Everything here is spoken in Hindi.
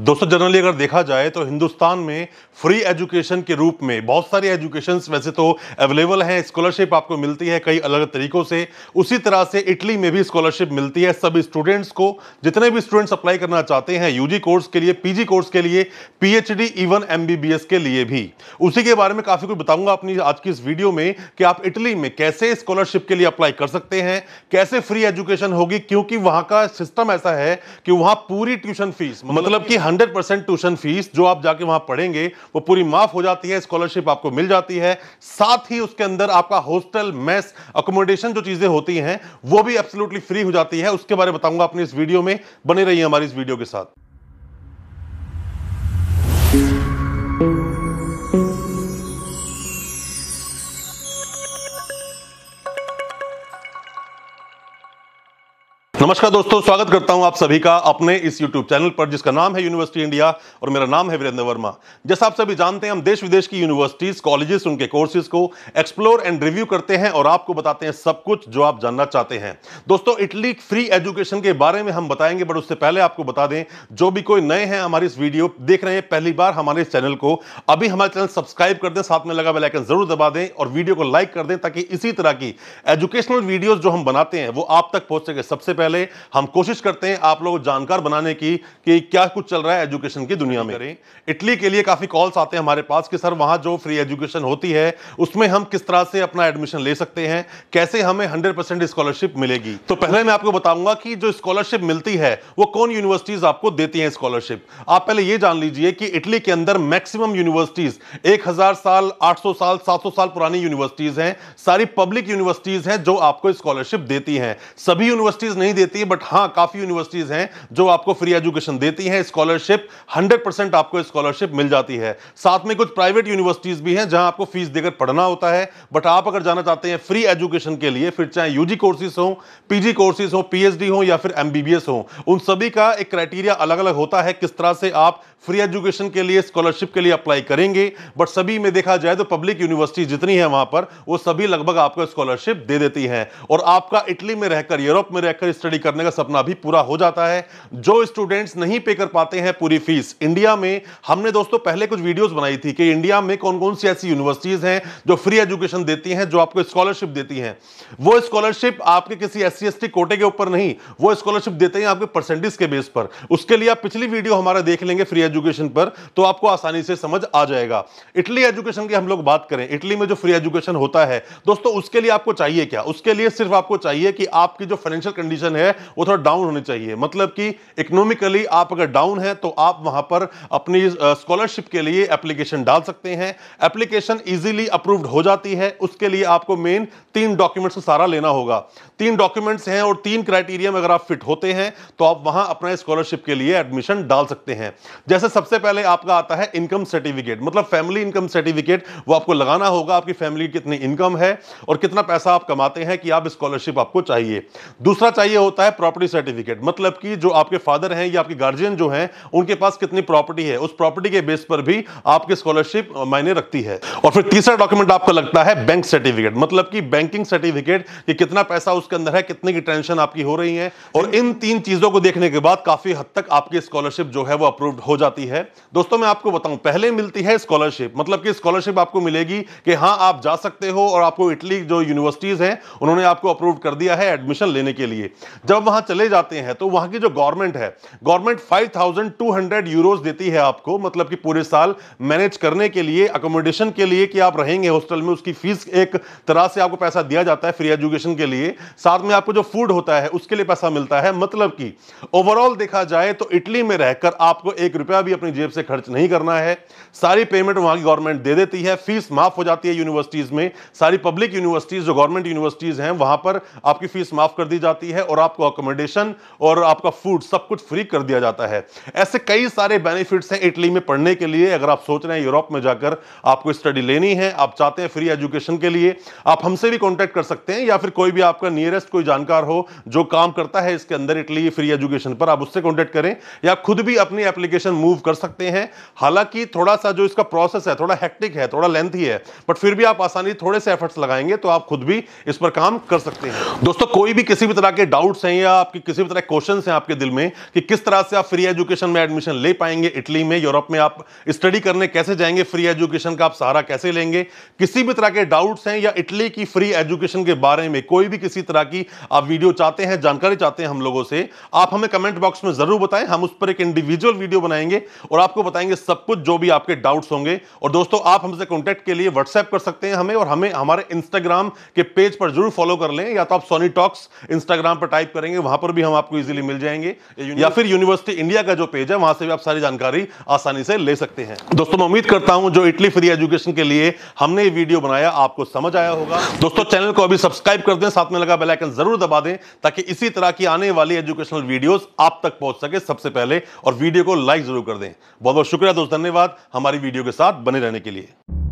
दोस्तों जनरली अगर देखा जाए तो हिंदुस्तान में फ्री एजुकेशन के रूप में बहुत सारी एजुकेशन वैसे तो अवेलेबल हैं स्कॉलरशिप आपको मिलती है कई अलग तरीकों से उसी तरह से इटली में भी स्कॉलरशिप मिलती है सब स्टूडेंट्स को जितने भी स्टूडेंट्स अप्लाई करना चाहते हैं यूजी कोर्स के लिए पीजी कोर्स के लिए पीएचडी इवन एम के लिए भी उसी के बारे में काफ़ी कुछ बताऊंगा अपनी आज की इस वीडियो में कि आप इटली में कैसे स्कॉलरशिप के लिए अप्लाई कर सकते हैं कैसे फ्री एजुकेशन होगी क्योंकि वहाँ का सिस्टम ऐसा है कि वहाँ पूरी ट्यूशन फीस मतलब, मतलब कि हंड्रेड परसेंट ट्यूशन फीस जो आप जाके वहां पढ़ेंगे वो पूरी माफ हो जाती है स्कॉलरशिप आपको मिल जाती है साथ ही उसके अंदर आपका हॉस्टल मेस अकोमोडेशन जो चीजें होती हैं वो भी एब्सोल्युटली फ्री हो जाती है उसके बारे में बताऊंगा अपने इस वीडियो में बने रहिए हमारी इस वीडियो के साथ नमस्कार दोस्तों स्वागत करता हूं आप सभी का अपने इस YouTube चैनल पर जिसका नाम है यूनिवर्सिटी इंडिया और मेरा नाम है वीरेंद्र वर्मा जैसा आप सभी जानते हैं हम देश विदेश की यूनिवर्सिटीज कॉलेजेस उनके कोर्सेज को एक्सप्लोर एंड रिव्यू करते हैं और आपको बताते हैं सब कुछ जो आप जानना चाहते हैं दोस्तों इटली फ्री एजुकेशन के बारे में हम बताएंगे बट उससे पहले आपको बता दें जो भी कोई नए हैं हमारी इस वीडियो देख रहे हैं पहली बार हमारे इस चैनल को अभी हमारे चैनल सब्सक्राइब कर दें साथ में लगा बेलाइकन जरूर दबा दें और वीडियो को लाइक कर दें ताकि इसी तरह की एजुकेशनल वीडियोज जो हम बनाते हैं वो आप तक पहुंच सके सबसे पहले पहले हम कोशिश करते हैं आप लोगों को जानकार बनाने की कि क्या कुछ चल रहा है एजुकेशन की दुनिया में इटली के लिए काफ़ी कॉल्स आते हैं हमारे पास कि सर वहां जो फ्री एजुकेशन होती है उसमें हम किस तरह से अपना एडमिशन ले सकते हैं कैसे हमें हंड्रेड स्कॉलरशिप मिलेगी तो पहले मैं आपको बताऊंगा कि जो स्कॉलरशिप मिलती है वो कौन यूनिवर्सिटीज आपको देती है स्कॉलरशिप आप पहले यह जान लीजिए कि इटली के अंदर मैक्सिमम यूनिवर्सिटीज एक साल आठ साल सात साल पुरानी यूनिवर्सिटीज हैं सारी पब्लिक यूनिवर्सिटीज हैं जो आपको स्कॉलरशिप देती हैं सभी यूनिवर्सिटीज नहीं दे देती है बट हाँ काफ़ी यूनिवर्सिटीज़ हैं जो आपको फ्री एजुकेशन देती हैं स्कॉलरशिप 100% परसेंट आपको स्कॉलरशिप मिल जाती है साथ में कुछ प्राइवेट यूनिवर्सिटीज़ भी हैं जहां आपको फीस देकर पढ़ना होता है बट आप अगर जाना चाहते हैं फ्री एजुकेशन के लिए फिर चाहे यूजी कोर्सेज हो पीजी कोर्सेज हो पीएचडी हो या फिर एमबीबीएस हो उन सभी का एक क्राइटेरिया अलग अलग होता है किस तरह से आप फ्री एजुकेशन के लिए स्कॉलरशिप के लिए अप्लाई करेंगे बट सभी में देखा जाए तो पब्लिक यूनिवर्सिटी जितनी है वहां पर वो सभी लगभग आपको स्कॉलरशिप दे देती हैं और आपका इटली में रहकर यूरोप में रहकर स्टडी स्टडी करने का सपना भी पूरा हो जाता है जो स्टूडेंट्स नहीं पे कर पाते हैं पूरी फीस इंडिया में हमने दोस्तों पहले कुछ वीडियोस बनाई थी कि इंडिया में कौन कौन सी ऐसी यूनिवर्सिटीज हैं जो फ्री एजुकेशन देती हैं जो आपको स्कॉलरशिप देती हैं वो स्कॉलरशिप आपके किसी एस सी कोटे के ऊपर नहीं वो स्कॉलरशिप देते हैं आपके परसेंटेज के बेस पर उसके लिए आप पिछली वीडियो हमारा देख लेंगे फ्री एजुकेशन पर तो आपको आसानी से समझ आ जाएगा इटली एजुकेशन की हम लोग बात करें इटली में जो फ्री एजुकेशन होता है दोस्तों उसके लिए आपको चाहिए क्या उसके लिए सिर्फ आपको चाहिए कि आपकी जो फाइनेंशियल कंडीशन है है वो थोड़ा डाउन होनी चाहिए मतलब कि इकोनॉमिकली आप अगर डाउन है तो आप वहां पर अपनी स्कॉलरशिप के लिए एप्लीकेशन डाल सकते हैं एप्लीकेशन इजीली अप्रूव्ड हो जाती है उसके लिए आपको मेन तीन डॉक्यूमेंट्स सारा लेना होगा तीन डॉक्यूमेंट्स हैं और तीन क्राइटेरिया में अगर आप फिट होते हैं तो आप वहां अपना स्कॉलरशिप के लिए एडमिशन डाल सकते हैं जैसे सबसे पहले आपका आता है इनकम सर्टिफिकेट मतलब फैमिली इनकम सर्टिफिकेट वो आपको लगाना होगा आपकी फैमिली कितनी इनकम है और कितना पैसा आप कमाते हैं कि आप स्कॉलरशिप आपको चाहिए दूसरा चाहिए होता होता है प्रॉपर्टी सर्टिफिकेट मतलब कि जो आपके फादर हैं या आपके गार्जियन जो हैं उनके पास कितनी प्रॉपर्टी है उस प्रॉपर्टी के बेस पर भी आपकी स्कॉलरशिप मायने रखती है और फिर तीसरा डॉक्यूमेंट आपको लगता है बैंक सर्टिफिकेट मतलब कि बैंकिंग सर्टिफिकेट कि कितना पैसा उसके अंदर है कितने की टेंशन आपकी हो रही है और इन तीन चीजों को देखने के बाद काफी हद तक आपकी स्कॉलरशिप जो है वो अप्रूव हो जाती है दोस्तों मैं आपको बताऊं पहले मिलती है स्कॉलरशिप मतलब कि स्कॉलरशिप आपको मिलेगी कि हाँ आप जा सकते हो और आपको इटली जो यूनिवर्सिटीज हैं उन्होंने आपको अप्रूव कर दिया है एडमिशन लेने के लिए जब वहां चले जाते हैं तो वहां की जो गवर्नमेंट है गवर्नमेंट 5200 यूरोस देती है आपको मतलब कि पूरे साल मैनेज करने के लिए अकोमोडेशन के लिए कि आप रहेंगे हॉस्टल में उसकी फीस एक तरह से आपको पैसा दिया जाता है फ्री एजुकेशन के लिए साथ में आपको जो फूड होता है उसके लिए पैसा मिलता है मतलब कि ओवरऑल देखा जाए तो इटली में रहकर आपको एक रुपया भी अपनी जेब से खर्च नहीं करना है सारी पेमेंट वहां की गवर्नमेंट दे देती है फीस माफ हो जाती है यूनिवर्सिटीज में सारी पब्लिक यूनिवर्सिटीज जो गवर्नमेंट यूनिवर्सिटीज हैं वहां पर आपकी फीस माफ कर दी जाती है और आप आपको अकोमोडेशन और आपका फूड सब कुछ फ्री कर दिया जाता है ऐसे कई सारे बेनिफिट्स हैं इटली में पढ़ने के लिए अगर आप सोच रहे हैं यूरोप में जाकर आपको स्टडी लेनी है आप चाहते हैं फ्री एजुकेशन के लिए आप हमसे भी कॉन्टैक्ट कर सकते हैं या फिर कोई भी आपका नियरेस्ट कोई जानकार हो जो काम करता है इसके अंदर इटली फ्री एजुकेशन पर आप उससे कॉन्टैक्ट करें या खुद भी अपनी एप्लीकेशन मूव कर सकते हैं हालांकि थोड़ा सा जो इसका प्रोसेस है थोड़ा हेक्टिक है थोड़ा लेंथी है बट फिर भी आप आसानी थोड़े से एफर्ट्स लगाएंगे तो आप खुद भी इस पर काम कर सकते हैं दोस्तों कोई भी किसी भी तरह के डाउट डाउट्स हैं या आपके किसी भी तरह क्वेश्चन हैं आपके दिल में कि किस तरह से आप फ्री एजुकेशन में एडमिशन ले पाएंगे इटली में यूरोप में आप स्टडी करने कैसे जाएंगे फ्री एजुकेशन का आप सहारा कैसे लेंगे किसी भी तरह के डाउट्स हैं या इटली की फ्री एजुकेशन के बारे में कोई भी किसी तरह की आप वीडियो चाहते हैं जानकारी चाहते हैं हम लोगों से आप हमें कमेंट बॉक्स में जरूर बताएं हम उस पर एक इंडिविजुअल वीडियो बनाएंगे और आपको बताएंगे सब कुछ जो भी आपके डाउट्स होंगे और दोस्तों आप हमसे कॉन्टैक्ट के लिए व्हाट्सएप कर सकते हैं हमें और हमें हमारे इंस्टाग्राम के पेज पर जरूर फॉलो कर लें या तो आप सोनी टॉक्स इंस्टाग्राम पर टाइप टाइप करेंगे वहां पर भी हम आपको इजीली मिल जाएंगे या फिर यूनिवर्सिटी इंडिया का जो पेज है वहां से भी आप सारी जानकारी आसानी से ले सकते हैं दोस्तों मैं उम्मीद करता हूं जो इटली फ्री एजुकेशन के लिए हमने ये वीडियो बनाया आपको समझ आया होगा दोस्तों चैनल को अभी सब्सक्राइब कर दें साथ में लगा बेलाइकन जरूर दबा दें ताकि इसी तरह की आने वाली एजुकेशनल वीडियो आप तक पहुंच सके सबसे पहले और वीडियो को लाइक जरूर कर दें बहुत बहुत शुक्रिया दोस्त धन्यवाद हमारी वीडियो के साथ बने रहने के लिए